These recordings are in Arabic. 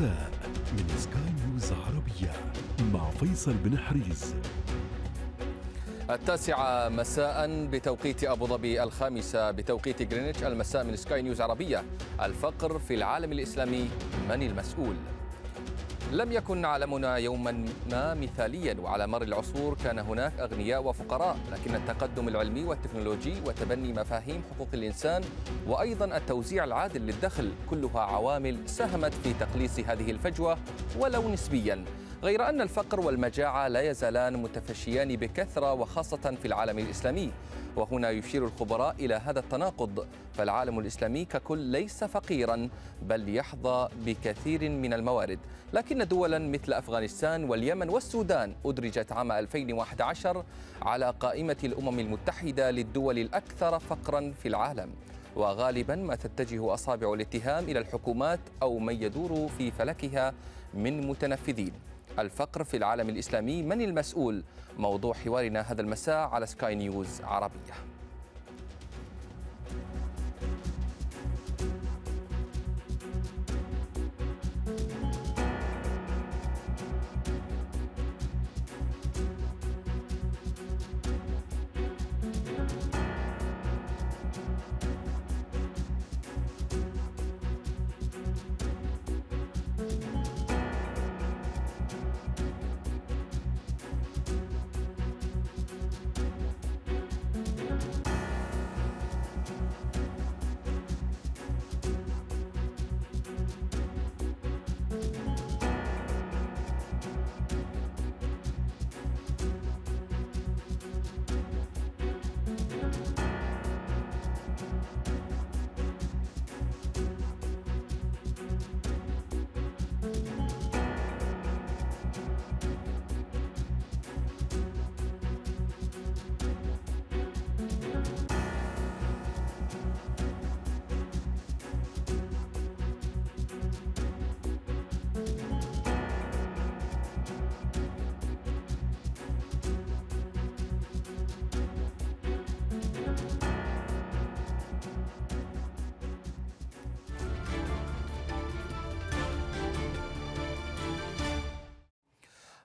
المساء من سكاي نيوز عربية مع فيصل بن حريز التاسعة مساء بتوقيت أبو ظبي الخامسة بتوقيت غرينتش المساء من سكاي نيوز عربية الفقر في العالم الإسلامي من المسؤول لم يكن عالمنا يوما ما مثاليا وعلى مر العصور كان هناك اغنياء وفقراء لكن التقدم العلمي والتكنولوجي وتبني مفاهيم حقوق الانسان وايضا التوزيع العادل للدخل كلها عوامل ساهمت في تقليص هذه الفجوه ولو نسبيا غير أن الفقر والمجاعة لا يزالان متفشيان بكثرة وخاصة في العالم الإسلامي وهنا يشير الخبراء إلى هذا التناقض فالعالم الإسلامي ككل ليس فقيرا بل يحظى بكثير من الموارد لكن دولا مثل أفغانستان واليمن والسودان أدرجت عام 2011 على قائمة الأمم المتحدة للدول الأكثر فقرا في العالم وغالبا ما تتجه أصابع الاتهام إلى الحكومات أو من يدور في فلكها من متنفذين الفقر في العالم الإسلامي من المسؤول موضوع حوارنا هذا المساء على سكاي نيوز عربية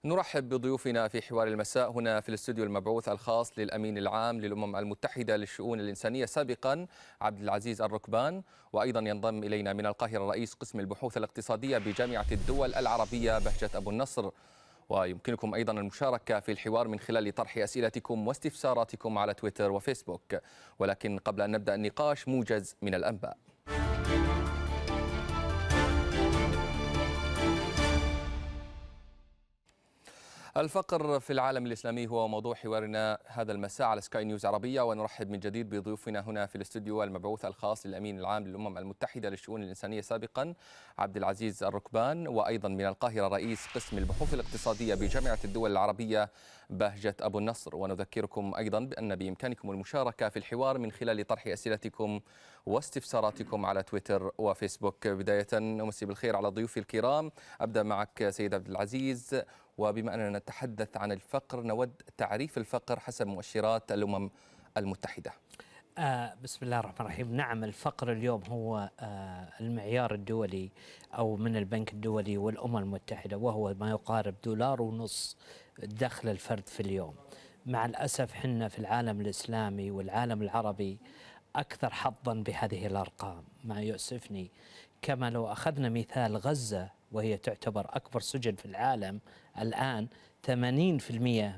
نرحب بضيوفنا في حوار المساء هنا في الاستوديو المبعوث الخاص للامين العام للامم المتحده للشؤون الانسانيه سابقا عبد العزيز الركبان وايضا ينضم الينا من القاهره رئيس قسم البحوث الاقتصاديه بجامعه الدول العربيه بهجه ابو النصر ويمكنكم أيضا المشاركة في الحوار من خلال طرح أسئلتكم واستفساراتكم على تويتر وفيسبوك ولكن قبل أن نبدأ النقاش موجز من الأنباء الفقر في العالم الإسلامي هو موضوع حوارنا هذا المساء على سكاي نيوز عربية ونرحب من جديد بضيوفنا هنا في الاستوديو المبعوث الخاص للأمين العام للأمم المتحدة للشؤون الإنسانية سابقا عبد العزيز الركبان وأيضا من القاهرة رئيس قسم البحوث الاقتصادية بجامعة الدول العربية بهجة أبو النصر ونذكركم أيضا بأن بإمكانكم المشاركة في الحوار من خلال طرح أسئلتكم واستفساراتكم على تويتر وفيسبوك بداية أمسي بالخير على ضيوفي الكرام أبدأ معك سيد عبد العزيز وبما أننا نتحدث عن الفقر نود تعريف الفقر حسب مؤشرات الأمم المتحدة آه بسم الله الرحمن الرحيم نعم الفقر اليوم هو آه المعيار الدولي أو من البنك الدولي والأمم المتحدة وهو ما يقارب دولار ونص دخل الفرد في اليوم مع الأسف حنا في العالم الإسلامي والعالم العربي أكثر حظا بهذه الأرقام ما يؤسفني كما لو أخذنا مثال غزة وهي تعتبر أكبر سجن في العالم الآن 80%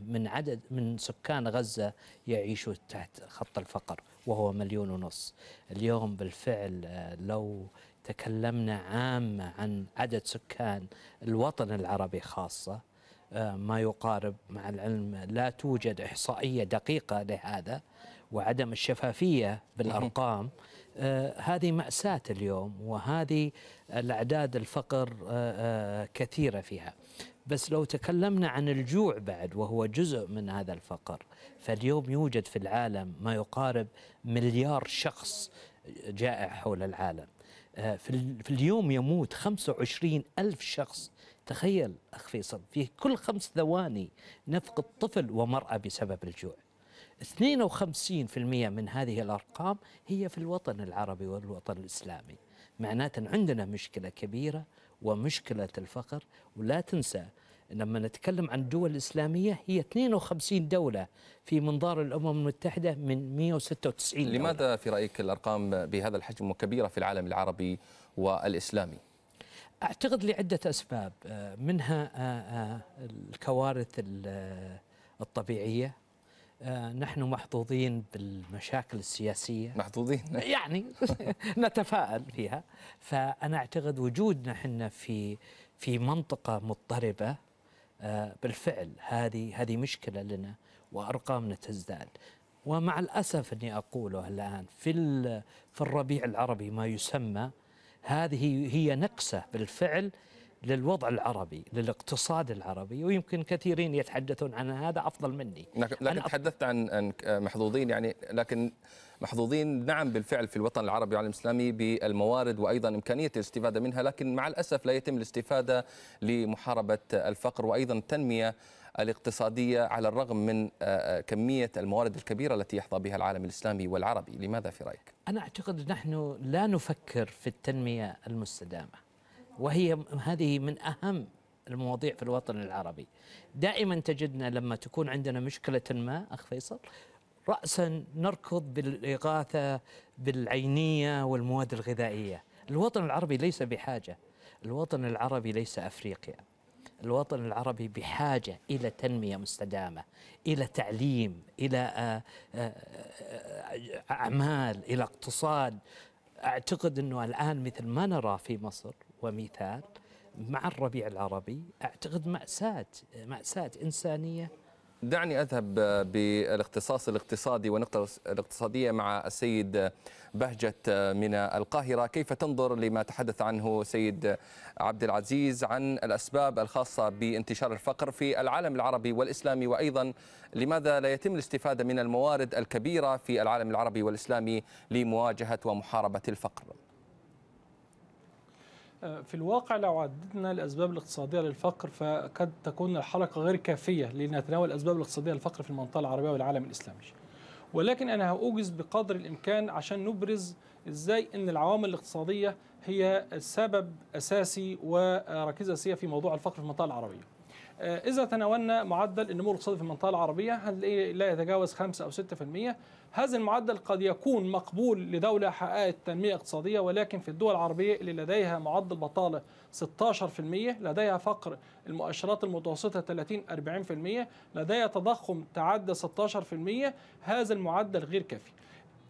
من عدد من سكان غزة يعيشوا تحت خط الفقر وهو مليون ونص اليوم بالفعل آه، لو تكلمنا عامة عن عدد سكان الوطن العربي خاصة آه، ما يقارب مع العلم لا توجد إحصائية دقيقة لهذا وعدم الشفافية بالأرقام آه، هذه مأساة اليوم وهذه الأعداد الفقر كثيرة فيها بس لو تكلمنا عن الجوع بعد وهو جزء من هذا الفقر فاليوم يوجد في العالم ما يقارب مليار شخص جائع حول العالم آه، في اليوم يموت 25 ألف شخص تخيل أخ فيصل في كل خمس ثواني نفقد طفل ومرأة بسبب الجوع 52% من هذه الأرقام هي في الوطن العربي والوطن الإسلامي معناته عندنا مشكلة كبيرة ومشكلة الفقر ولا تنسى لما نتكلم عن الدول الإسلامية هي 52 دولة في منظار الأمم المتحدة من 196 دولة لماذا في رأيك الأرقام بهذا الحجم كبيرة في العالم العربي والإسلامي؟ أعتقد لعدة أسباب آه، منها آه، آه، الكوارث الطبيعية نحن محظوظين بالمشاكل السياسية محظوظين يعني نتفائل فيها فأنا أعتقد وجودنا حنا في في منطقة مضطربة آه، بالفعل هذه هذه مشكله لنا وارقامنا تزداد ومع الاسف اني اقوله الان في في الربيع العربي ما يسمى هذه هي نقصه بالفعل للوضع العربي للاقتصاد العربي ويمكن كثيرين يتحدثون عن هذا افضل مني لكن تحدثت عن محظوظين يعني لكن محظوظين نعم بالفعل في الوطن العربي والعالم الإسلامي بالموارد وأيضا إمكانية الاستفادة منها لكن مع الأسف لا يتم الاستفادة لمحاربة الفقر وأيضا التنمية الاقتصادية على الرغم من آه، آه، كمية الموارد الكبيرة التي يحظى بها العالم الإسلامي والعربي لماذا في رأيك؟ أنا أعتقد نحن لا نفكر في التنمية المستدامة وهي هذه من أهم المواضيع في الوطن العربي دائما تجدنا لما تكون عندنا مشكلة ما أخ فيصل رأسا نركض بالإغاثة بالعينية والمواد الغذائية الوطن العربي ليس بحاجة الوطن العربي ليس أفريقيا الوطن العربي بحاجة إلى تنمية مستدامة إلى تعليم إلى آه، آه، آه، أعمال إلى اقتصاد أعتقد أنه الآن مثل ما نرى في مصر ومثال مع الربيع العربي أعتقد مأساة مأساة إنسانية دعني أذهب بالاختصاص الاقتصادي والنقطة الاقتصادية مع السيد بهجة من القاهرة كيف تنظر لما تحدث عنه سيد عبد العزيز عن الأسباب الخاصة بانتشار الفقر في العالم العربي والإسلامي وأيضا لماذا لا يتم الاستفادة من الموارد الكبيرة في العالم العربي والإسلامي لمواجهة ومحاربة الفقر آه، في الواقع لو عددنا الاسباب الاقتصاديه للفقر فقد تكون الحلقه غير كافيه لنتناول الاسباب الاقتصاديه للفقر في المنطقه العربيه والعالم الاسلامي. ولكن انا هاوجز بقدر الامكان عشان نبرز ازاي ان العوامل الاقتصاديه هي سبب اساسي وركيزه اساسيه في موضوع الفقر في المنطقه العربيه. آه، إذا تناولنا معدل النمو الاقتصادي في المنطقة العربية هنلاقيه لا يتجاوز 5 أو 6% هذا المعدل قد يكون مقبول لدولة حققت تنمية اقتصادية ولكن في الدول العربية اللي لديها معدل بطالة 16% لديها فقر المؤشرات المتوسطة 30 40% لديها تضخم تعدى 16% هذا المعدل غير كافي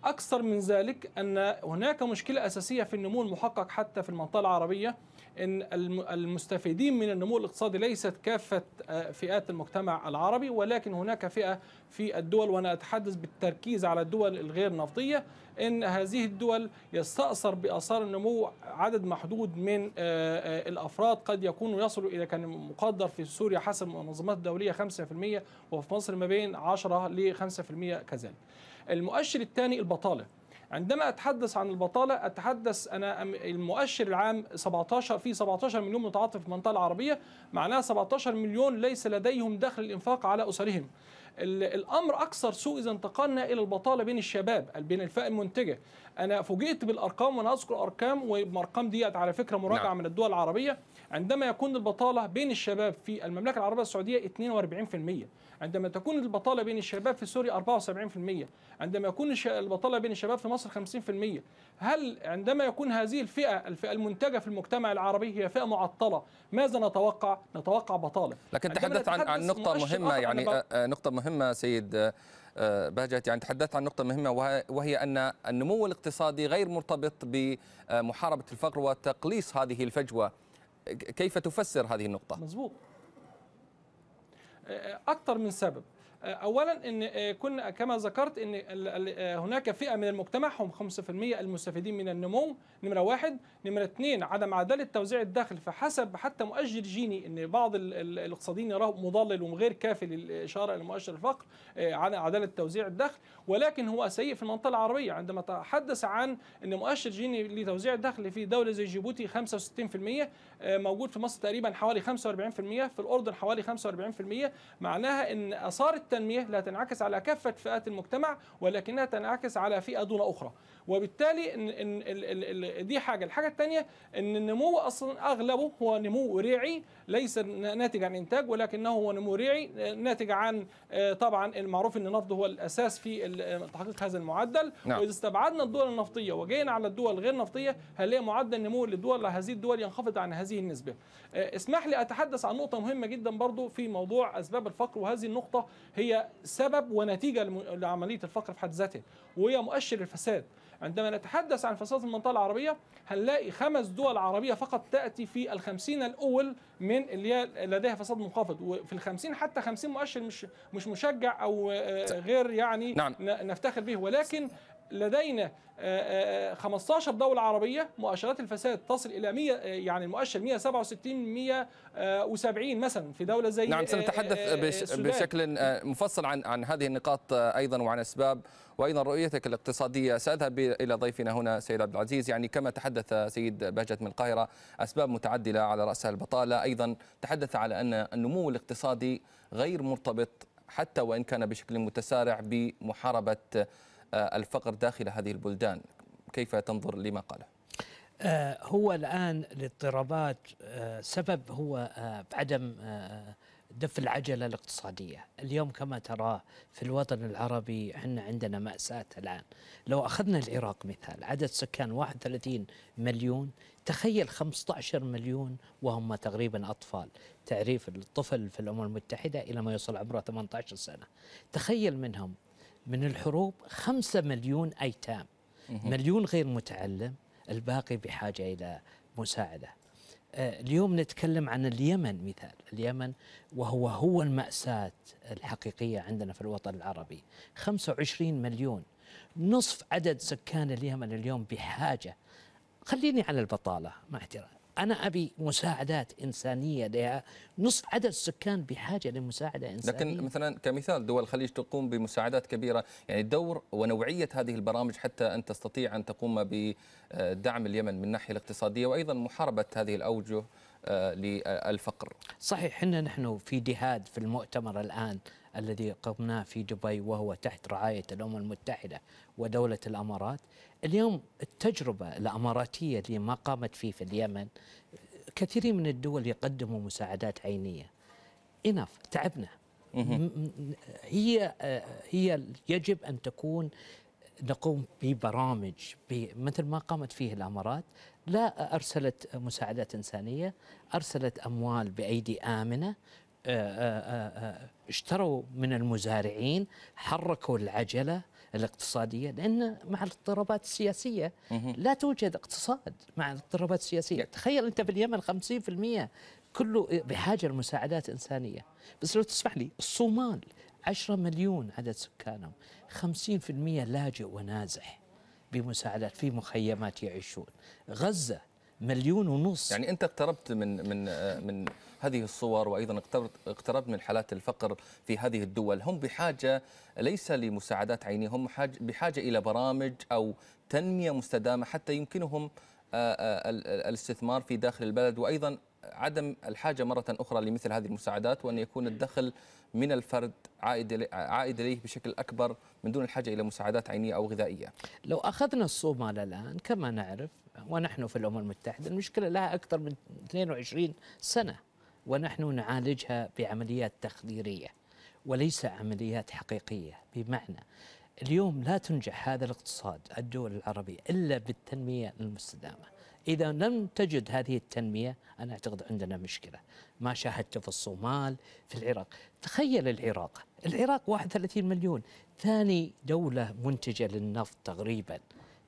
أكثر من ذلك أن هناك مشكلة أساسية في النمو المحقق حتى في المنطقة العربية ان المستفيدين من النمو الاقتصادي ليست كافه آه، فئات المجتمع العربي ولكن هناك فئه في الدول وانا اتحدث بالتركيز على الدول الغير نفطيه ان هذه الدول يستاثر باثار النمو عدد محدود من آه، آه، الافراد قد يكون يصل الى كان مقدر في سوريا حسب المنظمات الدوليه 5% وفي مصر ما بين 10 ل 5% كذلك. المؤشر الثاني البطاله عندما أتحدث عن البطالة أتحدث أنا المؤشر العام 17 في 17 مليون متعاطف في المنطقة العربية معناها 17 مليون ليس لديهم دخل الإنفاق على أسرهم الامر اكثر سوء اذا انتقلنا الى البطاله بين الشباب بين الفئه المنتجه انا فوجئت بالارقام وانا اذكر ارقام والارقام ديت على فكره مراجعه نعم. من الدول العربيه عندما يكون البطاله بين الشباب في المملكه العربيه السعوديه 42% عندما تكون البطالة بين الشباب في سوريا 74% عندما يكون البطالة بين الشباب في مصر 50% هل عندما يكون هذه الفئة الفئة المنتجة في المجتمع العربي هي فئة معطلة ماذا نتوقع؟ نتوقع بطالة لكن تحدثت عن, عن نقطة مهمة يعني آه، آه، نقطة مهمة سيد آه، بهجت يعني تحدثت عن نقطة مهمة وهي أن النمو الاقتصادي غير مرتبط بمحاربة الفقر وتقليص هذه الفجوة كيف تفسر هذه النقطة؟ مزبوط اكثر من سبب اولا ان آه، كنا كما ذكرت ان آه، هناك فئه من المجتمع هم 5% المستفيدين من النمو نمره واحد نمره اثنين عدم عداله توزيع الدخل فحسب حتى مؤشر جيني ان بعض الاقتصاديين يراه مضلل وغير كافي للاشاره لمؤشر الفقر آه، عن عداله توزيع الدخل ولكن هو سيء في المنطقه العربيه عندما تحدث عن ان مؤشر جيني لتوزيع الدخل في دوله زي جيبوتي 65% موجود في مصر تقريبا حوالي 45% في الاردن حوالي 45% معناها ان اثاره التنمية لا تنعكس على كافة فئات المجتمع ولكنها تنعكس على فئة دون أخرى وبالتالي دي حاجة الحاجة الثانية أن النمو أصلا أغلبه هو نمو ريعي ليس ناتج عن انتاج ولكنه هو نمو ريعي آه، ناتج عن آه، طبعا المعروف ان النفط هو الاساس في آه، تحقيق هذا المعدل نعم. واذا استبعدنا الدول النفطيه وجينا على الدول غير النفطيه هنلاقي معدل نمو للدول هذه الدول ينخفض عن هذه النسبه اسمح لي اتحدث عن نقطه مهمه جدا برضو في موضوع اسباب الفقر وهذه النقطه هي سبب ونتيجه لعمليه الفقر في حد ذاته وهي مؤشر الفساد عندما نتحدث عن فساد المنطقة العربية هنلاقي خمس دول عربية فقط تأتي في الخمسين الأول من اللي لديها فساد منخفض وفي الخمسين حتى خمسين مؤشر مش مش مشجع أو آه، غير يعني نعم. نفتخر به ولكن لدينا 15 آه، آه، دولة عربية مؤشرات الفساد تصل إلى 100 آه، يعني المؤشر 167 170 مثلا في دولة زي نعم سنتحدث بشكل مفصل عن عن هذه النقاط أيضا وعن أسباب وأيضا رؤيتك الاقتصادية سأذهب إلى ضيفنا هنا سيد عبد العزيز يعني كما تحدث سيد بهجت من القاهرة أسباب متعدلة على رأسها البطالة أيضا تحدث على أن النمو الاقتصادي غير مرتبط حتى وإن كان بشكل متسارع بمحاربة آه، الفقر داخل هذه البلدان كيف تنظر لما قاله آه، هو الآن الاضطرابات آه، سبب هو عدم دف العجلة الاقتصادية اليوم كما ترى في الوطن العربي احنا عندنا مأساة الآن لو أخذنا العراق مثال عدد سكان 31 مليون تخيل 15 مليون وهم تقريبا أطفال تعريف الطفل في الأمم المتحدة إلى ما يصل عمره 18 سنة تخيل منهم من الحروب خمسة مليون أيتام مليون غير متعلم الباقي بحاجة إلى مساعدة آه، اليوم نتكلم عن اليمن مثال اليمن وهو هو المأساة الحقيقية عندنا في الوطن العربي 25 مليون نصف عدد سكان اليمن اليوم بحاجة خليني على البطالة مع احترام انا ابي مساعدات انسانيه لها نصف عدد السكان بحاجه لمساعده انسانيه لكن مثلا كمثال دول الخليج تقوم بمساعدات كبيره يعني الدور ونوعيه هذه البرامج حتى ان تستطيع ان تقوم بدعم اليمن من الناحيه الاقتصاديه وايضا محاربه هذه الاوجه آه، للفقر صحيح حنا نحن في دهاد في المؤتمر الآن الذي قمناه في دبي وهو تحت رعاية الأمم المتحدة ودولة الأمارات اليوم التجربة الأماراتية اللي ما قامت فيه في اليمن كثير من الدول يقدموا مساعدات عينية إناف تعبنا هي هي يجب أن تكون نقوم ببرامج مثل ما قامت فيه الامارات لا أرسلت مساعدات إنسانية أرسلت أموال بأيدي آمنة آه، آه، آه، اشتروا من المزارعين حركوا العجلة الاقتصادية لأن مع الاضطرابات السياسية لا توجد اقتصاد مع الاضطرابات السياسية تخيل أنت في اليمن 50% كله بحاجة لمساعدات إنسانية بس لو تسمح لي الصومال 10 مليون عدد سكانهم 50% لاجئ ونازح بمساعدات في مخيمات يعيشون غزة مليون ونص يعني انت اقتربت من من من هذه الصور وايضا اقتربت اقتربت من حالات الفقر في هذه الدول هم بحاجه ليس لمساعدات عينيه هم بحاجه الى برامج او تنميه مستدامه حتى يمكنهم آه، آه، الاستثمار في داخل البلد وأيضا عدم الحاجة مرة أخرى لمثل هذه المساعدات وأن يكون الدخل من الفرد عائد عائد اليه بشكل اكبر من دون الحاجه الى مساعدات عينيه او غذائيه. لو اخذنا الصومال الان كما نعرف ونحن في الامم المتحده المشكله لها اكثر من 22 سنه ونحن نعالجها بعمليات تخديريه وليس عمليات حقيقيه بمعنى اليوم لا تنجح هذا الاقتصاد الدول العربية إلا بالتنمية المستدامة إذا لم تجد هذه التنمية أنا أعتقد عندنا مشكلة ما شاهدته في الصومال في العراق تخيل العراق العراق 31 مليون ثاني دولة منتجة للنفط تقريبا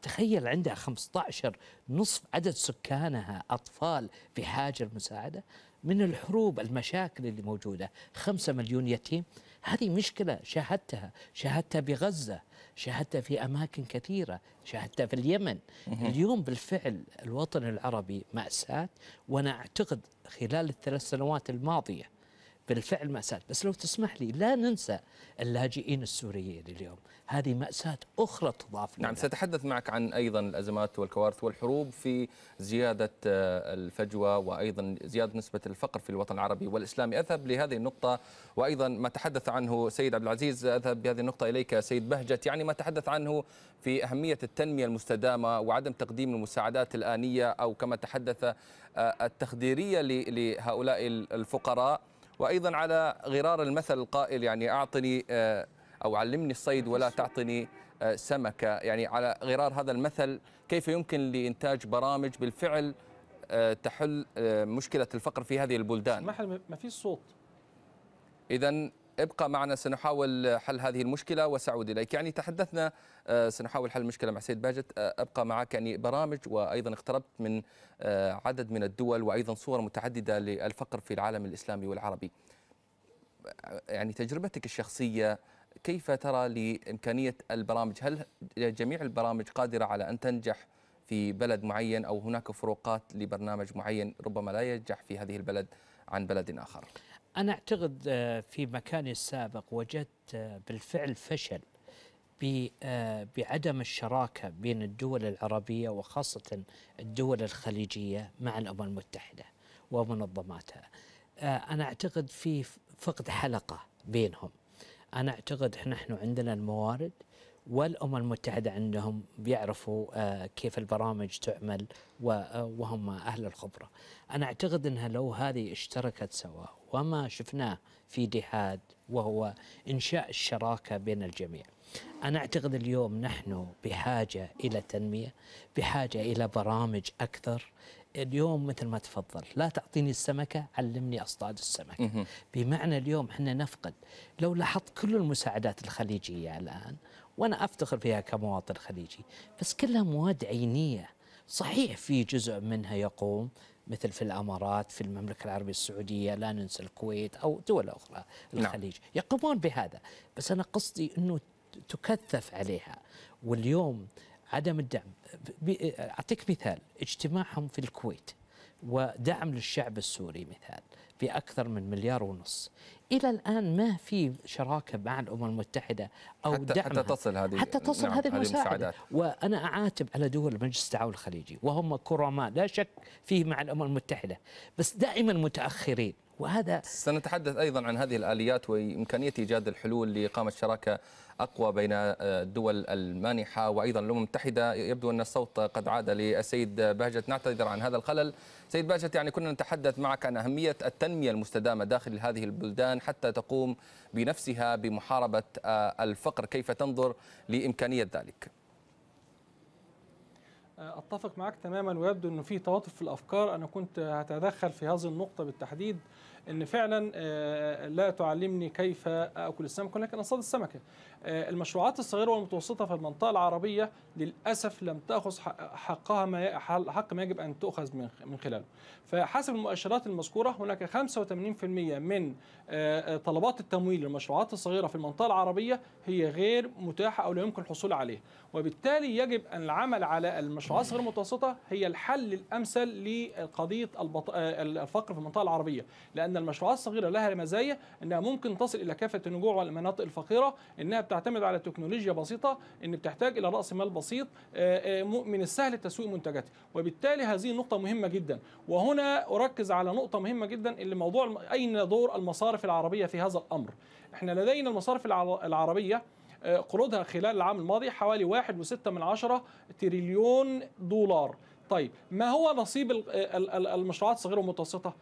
تخيل عندها 15 نصف عدد سكانها أطفال في حاجة المساعدة من الحروب المشاكل اللي موجودة 5 مليون يتيم هذه مشكلة شاهدتها شاهدتها بغزة شاهدتها في أماكن كثيرة شاهدتها في اليمن اليوم بالفعل الوطن العربي مأساة وأنا أعتقد خلال الثلاث سنوات الماضية بالفعل مأساة بس لو تسمح لي لا ننسى اللاجئين السوريين اليوم هذه مأساة أخرى تضاف لنا نعم سأتحدث معك عن أيضا الأزمات والكوارث والحروب في زيادة الفجوة وأيضا زيادة نسبة الفقر في الوطن العربي والإسلامي أذهب لهذه النقطة وأيضا ما تحدث عنه سيد عبد العزيز أذهب بهذه النقطة إليك سيد بهجت يعني ما تحدث عنه في أهمية التنمية المستدامة وعدم تقديم المساعدات الآنية أو كما تحدث التخديرية لهؤلاء الفقراء وأيضا على غرار المثل القائل يعني أعطني آه، أو علمني الصيد ولا تعطني آه، سمكة يعني على غرار هذا المثل كيف يمكن لإنتاج برامج بالفعل آه، تحل مشكلة الفقر في هذه البلدان ما في صوت إذا ابقى معنا سنحاول حل هذه المشكلة وسأعود إليك يعني تحدثنا آه، سنحاول حل المشكلة مع سيد باجت آه، أبقى معك يعني برامج وأيضا اقتربت من آه، عدد من الدول وأيضا صور متعددة للفقر في العالم الإسلامي والعربي يعني تجربتك الشخصية كيف ترى لإمكانية البرامج هل جميع البرامج قادرة على أن تنجح في بلد معين أو هناك فروقات لبرنامج معين ربما لا ينجح في هذه البلد عن بلد آخر أنا أعتقد آه، في مكاني السابق وجدت آه، بالفعل فشل آه، بعدم الشراكة بين الدول العربية وخاصة الدول الخليجية مع الأمم المتحدة ومنظماتها أنا أعتقد في فقد حلقة بينهم أنا أعتقد نحن عندنا الموارد والامم المتحده عندهم بيعرفوا آه، كيف البرامج تعمل آه، وهم اهل الخبره. انا اعتقد انها لو هذه اشتركت سوا وما شفناه في دهاد وهو انشاء الشراكه بين الجميع. انا اعتقد اليوم نحن بحاجه الى تنميه، بحاجه الى برامج اكثر، اليوم مثل ما تفضل لا تعطيني السمكة علمني أصطاد السمكة بمعنى اليوم احنا نفقد لو لاحظت كل المساعدات الخليجية الآن وانا افتخر فيها كمواطن خليجي بس كلها مواد عينيه صحيح في جزء منها يقوم مثل في الامارات في المملكه العربيه السعوديه لا ننسى الكويت او دول اخرى نعم. الخليج نعم. يقومون بهذا بس انا قصدي انه تكثف عليها واليوم عدم الدعم اعطيك مثال اجتماعهم في الكويت ودعم للشعب السوري مثال بأكثر من مليار ونص الى الان ما في شراكه مع الامم المتحده او حتى دعمها حتى تصل هذه حتى تصل نعم هذه المساعده وانا اعاتب على دول مجلس التعاون الخليجي وهم كرماء لا شك فيه مع الامم المتحده بس دائما متاخرين وهذا سنتحدث أيضا عن هذه الآليات وإمكانية إيجاد الحلول لإقامة شراكة أقوى بين الدول آه، المانحة وأيضا الأمم المتحدة يبدو أن الصوت قد عاد للسيد بهجت نعتذر عن هذا الخلل سيد بهجت يعني كنا نتحدث معك عن أهمية التنمية المستدامة داخل هذه البلدان حتى تقوم بنفسها بمحاربة آه، الفقر كيف تنظر لإمكانية ذلك؟ آه، اتفق معك تماما ويبدو انه في تواطف في الافكار انا كنت هتدخل في هذه النقطه بالتحديد ان فعلا آه، لا تعلمني كيف اكل السمك ولكن اصطاد السمكه آه، المشروعات الصغيرة والمتوسطة في المنطقة العربية للأسف لم تأخذ حقها ما حق ما يجب أن تؤخذ من خلاله فحسب المؤشرات المذكورة هناك 85% من آه، آه، طلبات التمويل للمشروعات الصغيرة في المنطقة العربية هي غير متاحة أو لا يمكن الحصول عليها وبالتالي يجب أن العمل على المشروعات الصغيرة المتوسطة هي الحل الأمثل لقضية الفقر في المنطقة العربية لأن المشروعات الصغيرة لها مزايا أنها ممكن تصل إلى كافة النجوع والمناطق الفقيرة أنها بتعتمد على تكنولوجيا بسيطه ان بتحتاج الى راس مال بسيط آه، آه، من السهل تسويق منتجاتها وبالتالي هذه نقطه مهمه جدا وهنا اركز على نقطه مهمه جدا اللي موضوع اين دور المصارف العربيه في هذا الامر احنا لدينا المصارف العربيه آه، قروضها خلال العام الماضي حوالي 1.6 تريليون دولار طيب ما هو نصيب المشروعات الصغيره والمتوسطه؟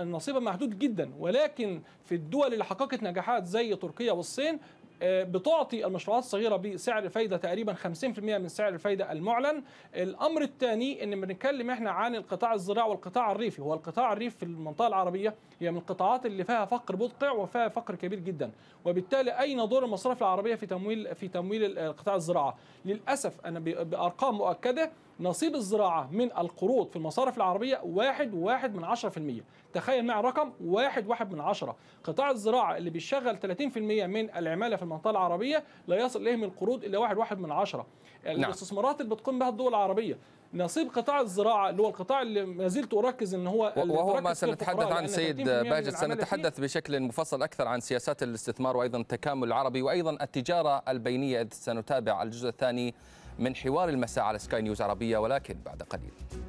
نصيبها محدود جدا ولكن في الدول اللي حققت نجاحات زي تركيا والصين آه، بتعطي المشروعات الصغيره بسعر فايده تقريبا 50% من سعر الفايده المعلن الامر الثاني ان بنتكلم احنا عن القطاع الزراعي والقطاع الريفي هو القطاع الريفي في المنطقه العربيه هي من القطاعات اللي فيها فقر بدقع وفيها فقر كبير جدا وبالتالي اين دور المصارف العربيه في تمويل في تمويل القطاع الزراعه للاسف انا بارقام مؤكده نصيب الزراعه من القروض في المصارف العربيه واحد واحد من المية تخيل معي رقم واحد واحد من عشرة قطاع الزراعه اللي بيشغل 30% من العماله في المنطقه العربيه لا يصل اليهم القروض الا واحد واحد من عشرة نعم. الاستثمارات اللي بتقوم بها الدول العربيه نصيب قطاع الزراعه اللي هو القطاع اللي ما زلت اركز ان هو وهو ما سنتحدث عنه يعني سيد باجد سنتحدث بشكل مفصل اكثر عن سياسات الاستثمار وايضا التكامل العربي وايضا التجاره البينيه سنتابع الجزء الثاني من حوار المساء على سكاي نيوز عربية ولكن بعد قليل